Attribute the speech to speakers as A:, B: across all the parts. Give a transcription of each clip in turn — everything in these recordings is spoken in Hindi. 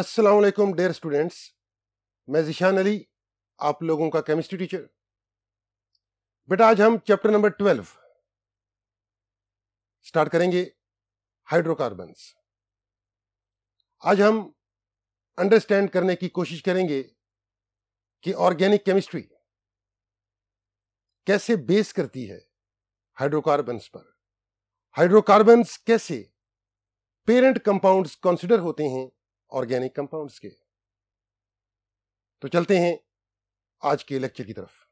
A: असलम डेयर स्टूडेंट्स मैं जिशान अली आप लोगों का केमिस्ट्री टीचर बेटा आज हम चैप्टर नंबर ट्वेल्व स्टार्ट करेंगे हाइड्रोकार्बन्स आज हम अंडरस्टैंड करने की कोशिश करेंगे कि ऑर्गेनिक केमिस्ट्री कैसे बेस करती है हाइड्रोकार्बन्स पर हाइड्रोकार्बन्स कैसे पेरेंट कंपाउंड्स कंसिडर होते हैं ऑर्गेनिक कंपाउंड्स के तो चलते हैं आज के लेक्चर की तरफ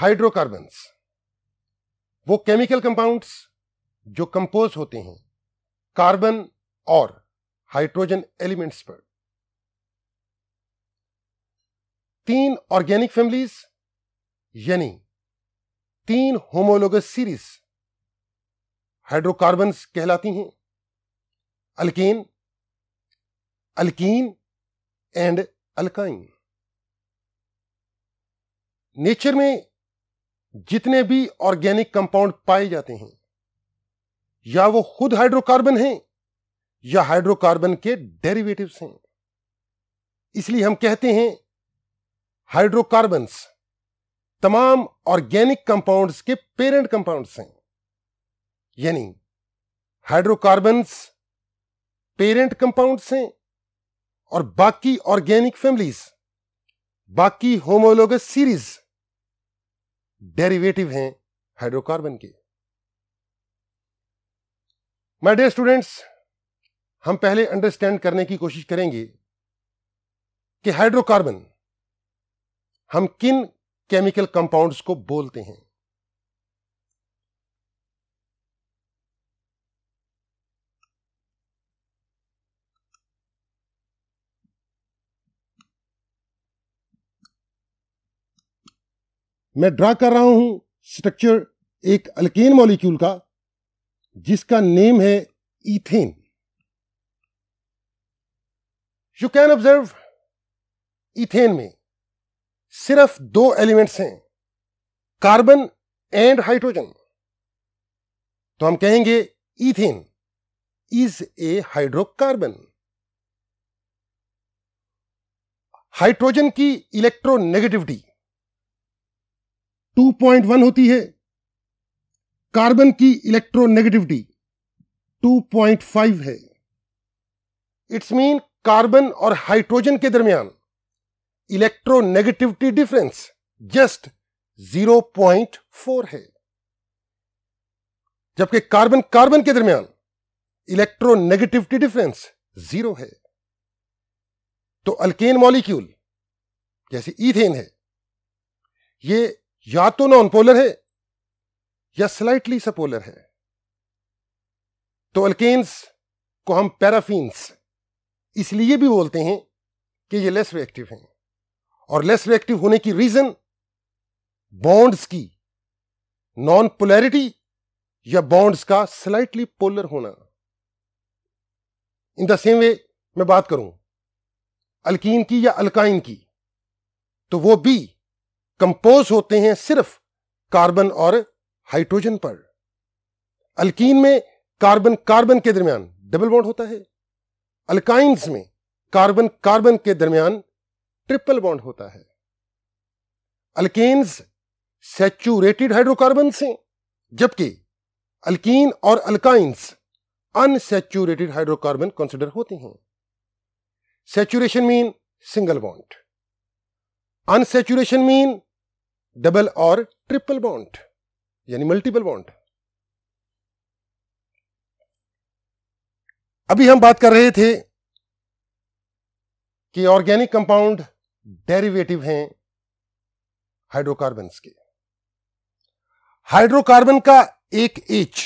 A: हाइड्रोकार्बन्स वो केमिकल कंपाउंड्स जो कंपोज होते हैं कार्बन और हाइड्रोजन एलिमेंट्स पर तीन ऑर्गेनिक फैमिलीज यानी तीन होमोलोगस सीरीज हाइड्रोकार्बन कहलाती हैं alkane alkene and alkyne nature में जितने भी ऑर्गेनिक कंपाउंड पाए जाते हैं या वो खुद हाइड्रोकार्बन हैं या हाइड्रोकार्बन के डेरिवेटिव्स हैं इसलिए हम कहते हैं हाइड्रोकार्बन्स तमाम ऑर्गेनिक कंपाउंड्स के पेरेंट कंपाउंड्स हैं यानी हाइड्रोकार्बन्स पेरेंट कंपाउंड्स हैं और बाकी ऑर्गेनिक फैमिलीज बाकी होमोलोगस सीरीज डेरिवेटिव हैं हाइड्रोकार्बन के माय डियर स्टूडेंट्स हम पहले अंडरस्टैंड करने की कोशिश करेंगे कि हाइड्रोकार्बन हम किन केमिकल कंपाउंड्स को बोलते हैं मैं ड्रा कर रहा हूं स्ट्रक्चर एक अल्केन मॉलिक्यूल का जिसका नेम है ethane you can observe ethane में सिर्फ दो एलिमेंट्स हैं कार्बन एंड हाइड्रोजन तो हम कहेंगे ethane is a hydrocarbon hydrogen की इलेक्ट्रोनेगेटिविटी 2.1 होती है कार्बन की इलेक्ट्रोनेगेटिविटी 2.5 है इट्स मीन कार्बन और हाइड्रोजन के दरमियान इलेक्ट्रोनेगेटिविटी डिफरेंस जस्ट 0.4 है जबकि कार्बन कार्बन के दरमियान इलेक्ट्रोनेगेटिविटी डिफरेंस जीरो है तो अल्केन मॉलिक्यूल जैसे ईथेन है ये या तो नॉन पोलर है या स्लाइटली सपोलर है तो अल्केन्स को हम पैराफीन्स इसलिए भी बोलते हैं कि ये लेस रिएक्टिव हैं और लेस रिएक्टिव होने की रीजन बॉन्ड्स की नॉन पोलैरिटी या बॉन्ड्स का स्लाइटली पोलर होना इन द सेम वे मैं बात करूं अल्कीन की या अल्काइन की तो वो भी कंपोज होते हैं सिर्फ कार्बन और हाइड्रोजन पर अल्कीन में कार्बन कार्बन के दरमियान डबल बॉन्ड होता है अल्काइंस में कार्बन कार्बन के दरमियान ट्रिपल बॉन्ड होता है अल्केन्स सेचूरेटेड हाइड्रोकार्बन से जबकि अल्कीन और अल्काइंस अनसेचूरेटेड हाइड्रोकार्बन कंसिडर होते हैं saturation mean single bond unsaturation mean double और ट्रिपल बॉन्ड यानी मल्टीपल बॉन्ड अभी हम बात कर रहे थे कि ऑर्गेनिक कंपाउंड डेरिवेटिव हैं हाइड्रोकार्बन के हाइड्रोकार्बन का एक एच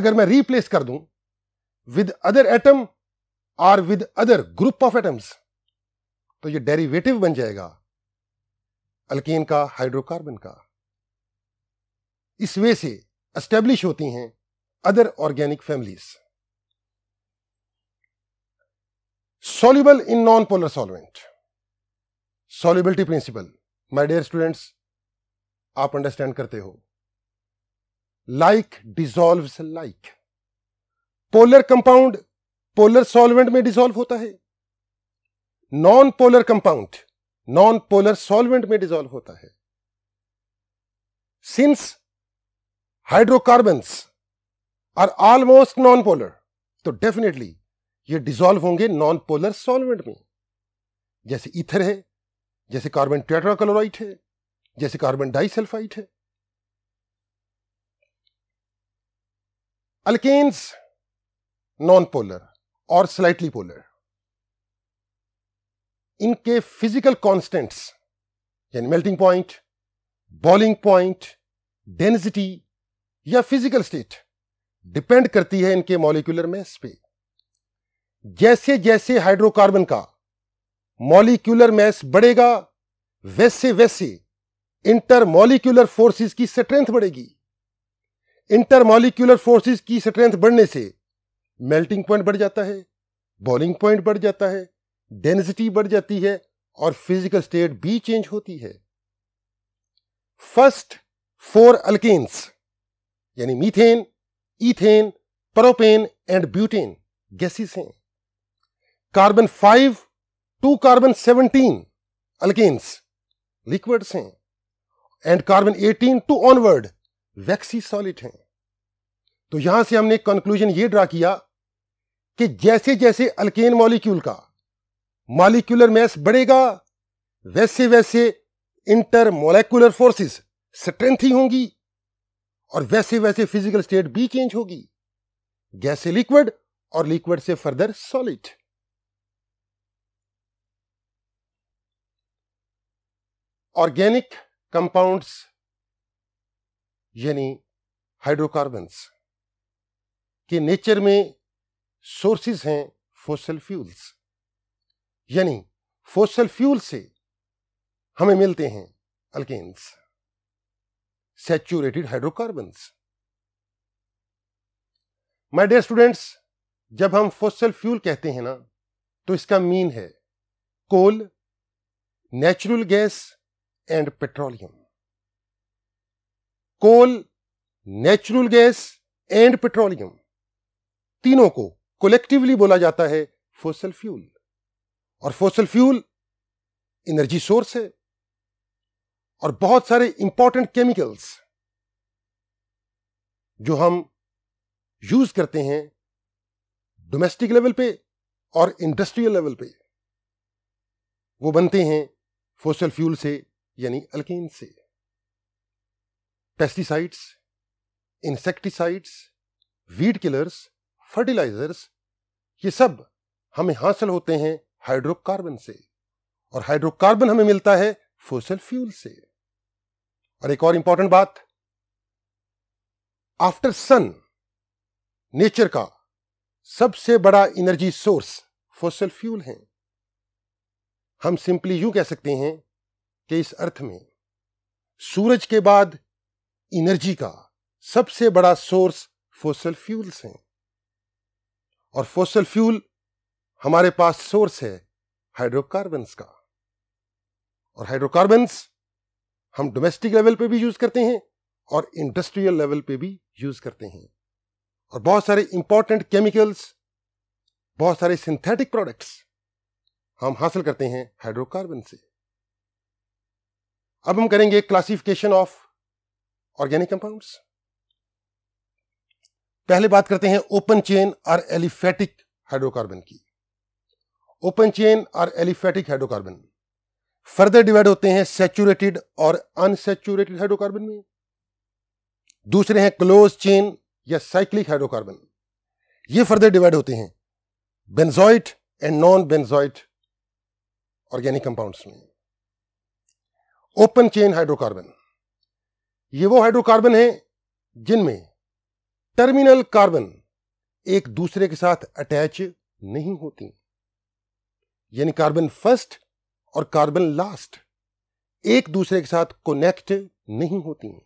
A: अगर मैं रिप्लेस कर दूं विद अदर एटम और with other group of atoms तो ये डेरिवेटिव बन जाएगा अल्कीन का हाइड्रोकार्बन का इस वे से एस्टेब्लिश होती हैं other organic families soluble in non polar solvent solubility principle my dear students आप अंडरस्टैंड करते हो like dissolves like polar compound polar solvent में डिसॉल्व होता है non polar compound non polar solvent में डिजोल्व होता है since hydrocarbons are almost non polar तो डेफिनेटली ये डिजोल्व होंगे नॉन पोलर सॉल्वेंट में जैसे ईथर है जैसे कार्बन टेट्राक्लोराइट है जैसे कार्बन डाइसल्फाइट है अल्केन्स नॉन पोलर और स्लाइटली पोलर इनके फिजिकल कॉन्स्टेंट्स यानी melting point boiling point density या फिजिकल स्टेट डिपेंड करती है इनके मॉलिक्यूलर मैस पे जैसे जैसे हाइड्रोकार्बन का मॉलिक्यूलर मैस बढ़ेगा वैसे वैसे इंटरमॉलिक्यूलर फोर्सेस की स्ट्रेंथ बढ़ेगी इंटरमॉलिक्यूलर फोर्सेस की स्ट्रेंथ बढ़ने से मेल्टिंग पॉइंट बढ़ जाता है बॉलिंग पॉइंट बढ़ जाता है डेंसिटी बढ़ जाती है और फिजिकल स्टेट भी चेंज होती है फर्स्ट फोर अल्केन्स यानी methane ethane propane and butane gases हैं carbon five to carbon seventeen alkanes liquids हैं and carbon eighteen to onward waxy solid हैं तो यहां से हमने कंक्लूजन ये ड्रा किया कि जैसे जैसे अल्केन मॉलिक्यूल का मॉलिक्यूलर मैस बढ़ेगा वैसे वैसे इंटर मोलिकुलर फोर्सेस स्ट्रेंथ ही होंगी और वैसे वैसे फिजिकल स्टेट भी चेंज होगी गैस से लिक्विड और लिक्विड से फर्दर सॉलिड ऑर्गेनिक कंपाउंड्स यानी हाइड्रोकार्बन्स के नेचर में सोर्सेज हैं फोसल फ्यूल्स यानी फोसल फ्यूल से हमें मिलते हैं alkanes saturated hydrocarbons my dear students जब हम फोसल फ्यूल कहते हैं ना तो इसका मीन है coal natural gas and petroleum coal natural gas and petroleum तीनों को कलेक्टिवली बोला जाता है फोसल फ्यूल और फोसल फ्यूल एनर्जी सोर्स है और बहुत सारे इंपॉर्टेंट केमिकल्स जो हम यूज करते हैं डोमेस्टिक लेवल पे और इंडस्ट्रियल लेवल पे वो बनते हैं फोसल फ्यूल से यानी अल्किन से pesticides insecticides weed killers fertilisers ये सब हमें हासिल होते हैं हाइड्रोकार्बन से और हाइड्रोकार्बन हमें मिलता है फोसल फ्यूल से और एक और इंपॉर्टेंट बात आफ्टर सन नेचर का सबसे बड़ा एनर्जी सोर्स फोसल फ्यूल है हम सिंपली यूं कह सकते हैं कि इस अर्थ में सूरज के बाद एनर्जी का सबसे बड़ा सोर्स फोसल फ्यूल्स हैं और फोसल फ्यूल हमारे पास सोर्स है हाइड्रोकार्बन्स का और हाइड्रोकार्बन्स हम डोमेस्टिक लेवल पे भी यूज करते हैं और इंडस्ट्रियल लेवल पे भी यूज करते हैं और बहुत सारे इंपॉर्टेंट केमिकल्स बहुत सारे सिंथेटिक प्रोडक्ट्स हम हासिल करते हैं हाइड्रोकार्बन से अब हम करेंगे क्लासिफिकेशन ऑफ ऑर्गेनिक कंपाउंड्स पहले बात करते हैं ओपन चेन और एलिफेटिक हाइड्रोकार्बन की ओपन चेन और एलिफेटिक हाइड्रोकार्बन में फर्दर डिवाइड होते हैं सेचुरेटेड और अनसेचुरेटेड हाइड्रोकार्बन में दूसरे हैं क्लोज चेन या साइक्लिक हाइड्रोकार्बन ये फर्दर डिवाइड होते हैं benzenoid and non benzenoid organic compounds में ओपन चेन हाइड्रोकार्बन ये वो हाइड्रोकार्बन है जिनमें टर्मिनल कार्बन एक दूसरे के साथ अटैच नहीं होती यानी कार्बन फर्स्ट और कार्बन लास्ट एक दूसरे के साथ कनेक्ट नहीं होती हैं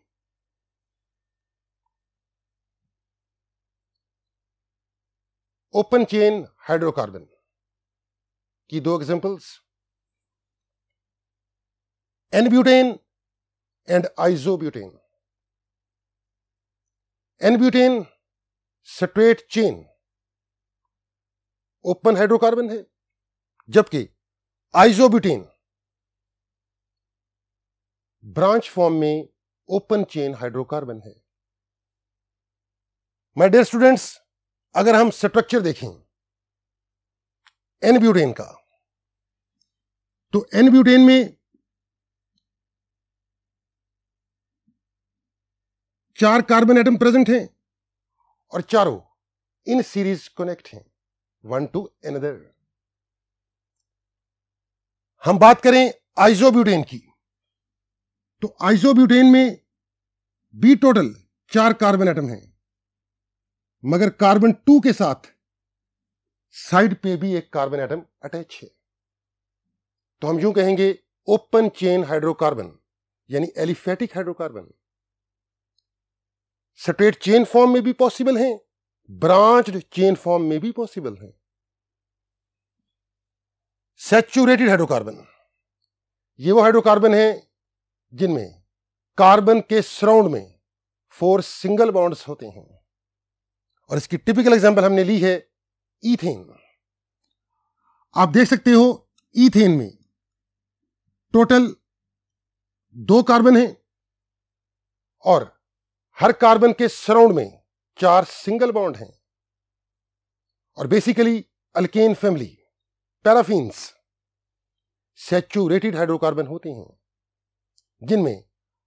A: ओपन चेन हाइड्रोकार्बन की दो examples n butane and isobutane n butane straight chain open hydrocarbon है जबकि आइजोब्यूटेन ब्रांच फॉर्म में ओपन चेन हाइड्रोकार्बन है माय डियर स्टूडेंट्स अगर हम स्ट्रक्चर देखें एनब्यूटेन का तो एनब्यूटेन में चार कार्बन एटम प्रेजेंट हैं और चारों इन सीरीज कनेक्ट हैं वन टू एनदर हम बात करें आइजोब्यूटेन की तो आइजोब्यूटेन में बी टोटल चार कार्बन एटम हैं मगर कार्बन टू के साथ साइड पे भी एक कार्बन एटम अटैच है तो हम यूं कहेंगे ओपन चेन हाइड्रोकार्बन यानी aliphatic hydrocarbon straight chain form में भी पॉसिबल है ब्रांच्ड चेन फॉर्म में भी पॉसिबल है सेचूरेटेड हाइड्रोकार्बन ये वो हाइड्रोकार्बन है जिनमें कार्बन के सराउंड में फोर सिंगल बॉन्ड्स होते हैं और इसकी टिपिकल एग्जांपल हमने ली है ईथेन आप देख सकते हो ईथेन में टोटल दो कार्बन है और हर कार्बन के सराउंड में चार सिंगल बॉन्ड हैं और basically alkane family paraffins saturated hydrocarbon होते हैं जिनमें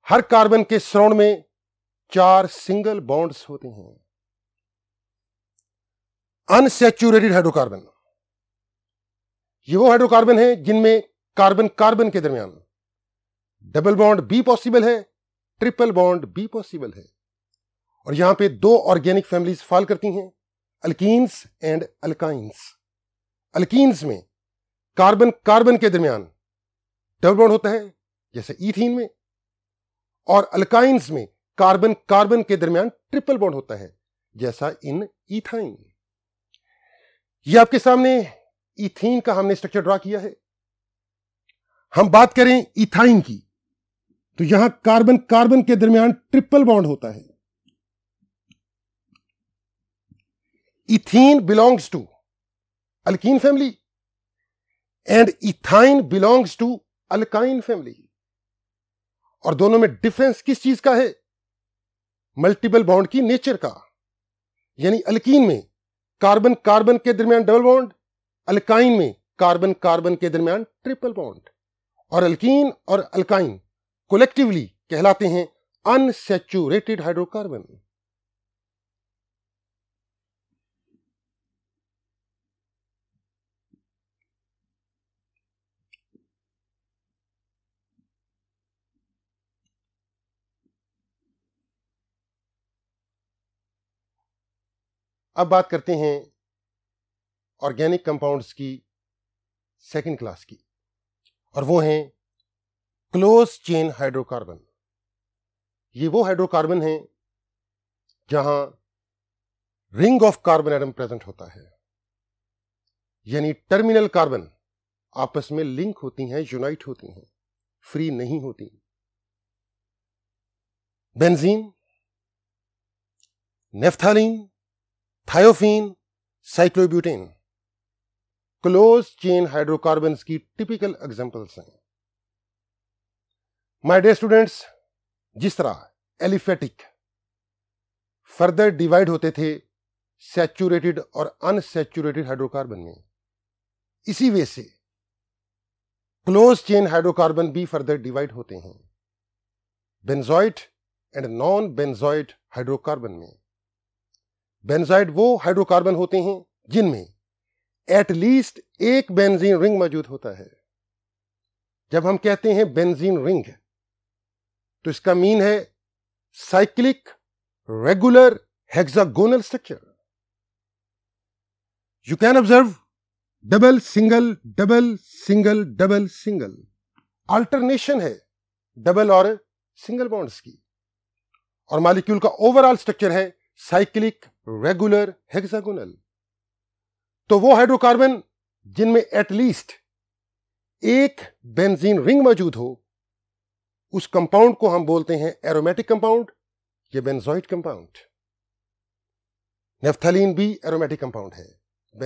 A: हर कार्बन के श्रवण में चार सिंगल बॉन्ड्स होते हैं अनसेचूरेटेड हाइड्रोकार्बन ये वो हाइड्रोकार्बन है जिनमें कार्बन कार्बन के दरमियान डबल बॉन्ड बी पॉसिबल है ट्रिपल बॉन्ड बी पॉसिबल है और यहां पे दो ऑर्गेनिक फैमिलीज फॉल करती हैं अल्कीन्स एंड अल्काइंस अल्किन्स में कार्बन कार्बन के दरमियान डबल बॉन्ड होता है जैसे ईथीन में और अल्काइंस में कार्बन कार्बन के दरमियान ट्रिपल बॉन्ड होता है जैसा इन ईथाइन ये आपके सामने इथीन का हमने स्ट्रक्चर ड्रा किया है हम बात करें इथाइन की तो यहां कार्बन कार्बन के दरमियान ट्रिपल बॉन्ड होता है ethene belongs to alkene family and ethyne belongs to alkyne family और दोनों में डिफरेंस किस चीज का है मल्टीपल बॉन्ड की नेचर का यानी अल्कीन में कार्बन कार्बन के दरमियान डबल बॉन्ड अल्काइन में कार्बन कार्बन के दरमियान ट्रिपल बॉन्ड और अल्कीन और अल्काइन कोलेक्टिवली कहलाते हैं अनसेचुरेटेड हाइड्रोकार्बन अब बात करते हैं ऑर्गेनिक कंपाउंड्स की सेकंड क्लास की और वो हैं क्लोज चेन हाइड्रोकार्बन ये वो हाइड्रोकार्बन हैं जहां ring of carbon atom present होता है यानी टर्मिनल कार्बन आपस में लिंक होती हैं यूनाइट होती हैं फ्री नहीं होती benzene naphthalene thiophene cyclobutane close chain hydrocarbon की टिपिकल एग्जाम्पल्स हैं माय डियर स्टूडेंट्स जिस तरह एलिफेटिक फर्दर डिवाइड होते थे सैचुरेटेड और अनसेचुरेटेड हाइड्रोकार्बन में इसी वे से क्लोज चेन हाइड्रोकार्बन भी फर्दर डिवाइड होते हैं benzenoid and non benzenoid hydrocarbon में बेंजाइड वो हाइड्रोकार्बन होते हैं जिनमें एटलीस्ट एक बेंजीन रिंग मौजूद होता है जब हम कहते हैं बेंजीन रिंग तो इसका मीन है cyclic regular hexagonal structure you can observe double single double single double single alternation है डबल और सिंगल बॉन्ड्स की और मालिक्यूल का ओवरऑल स्ट्रक्चर है साइक्लिक रेगुलर हेक्सागोनल तो वो हाइड्रोकार्बन जिनमें एटलीस्ट एक बेंजीन रिंग मौजूद हो उस कंपाउंड को हम बोलते हैं एरोमेटिक कंपाउंड या बेंजोइड कंपाउंड नेफ्थलीन भी एरोमेटिक कंपाउंड है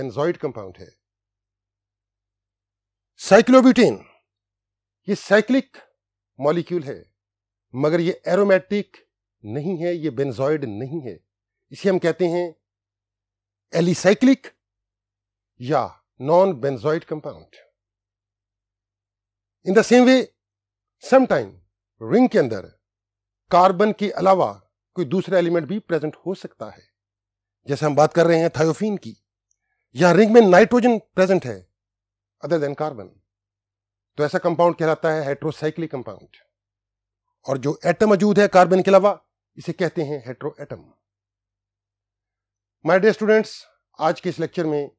A: बेंजोइड कंपाउंड है साइक्लोब्यूटेन ये साइक्लिक मॉलिक्यूल है मगर ये एरोमेटिक नहीं है ये बेंजोइड नहीं है इसे हम कहते हैं एलिसाइक्लिक या non benzenoid compound in the same way sometime ring के अंदर कार्बन के अलावा कोई दूसरा एलिमेंट भी प्रेजेंट हो सकता है जैसे हम बात कर रहे हैं थायोफिन की या रिंग में नाइट्रोजन प्रेजेंट है अदर देन कार्बन तो ऐसा कंपाउंड कहलाता है हेट्रोसाइक्लिक कंपाउंड और जो एटम मौजूद है कार्बन के अलावा इसे कहते हैं hetero atom my dear students आज के इस लेक्चर में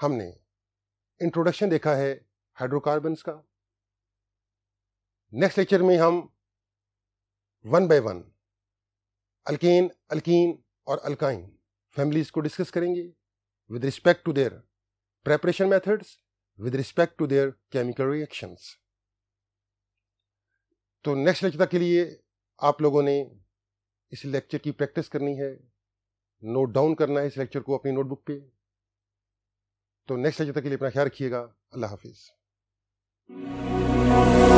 A: हमने इंट्रोडक्शन देखा है हाइड्रोकार्बन्स का नेक्स्ट लेक्चर में हम one by one alkane alkene और अल्काइन फैमिलीज को डिस्कस करेंगे with respect to their preparation methods with respect to their chemical reactions तो नेक्स्ट लेक्चर तक के लिए आप लोगों ने इस लेक्चर की प्रैक्टिस करनी है नोट डाउन करना है इस लेक्चर को अपनी नोटबुक पे तो नेक्स्ट लेक्चर तक के लिए अपना ख्याल रखिएगा अल्लाह हाफिज़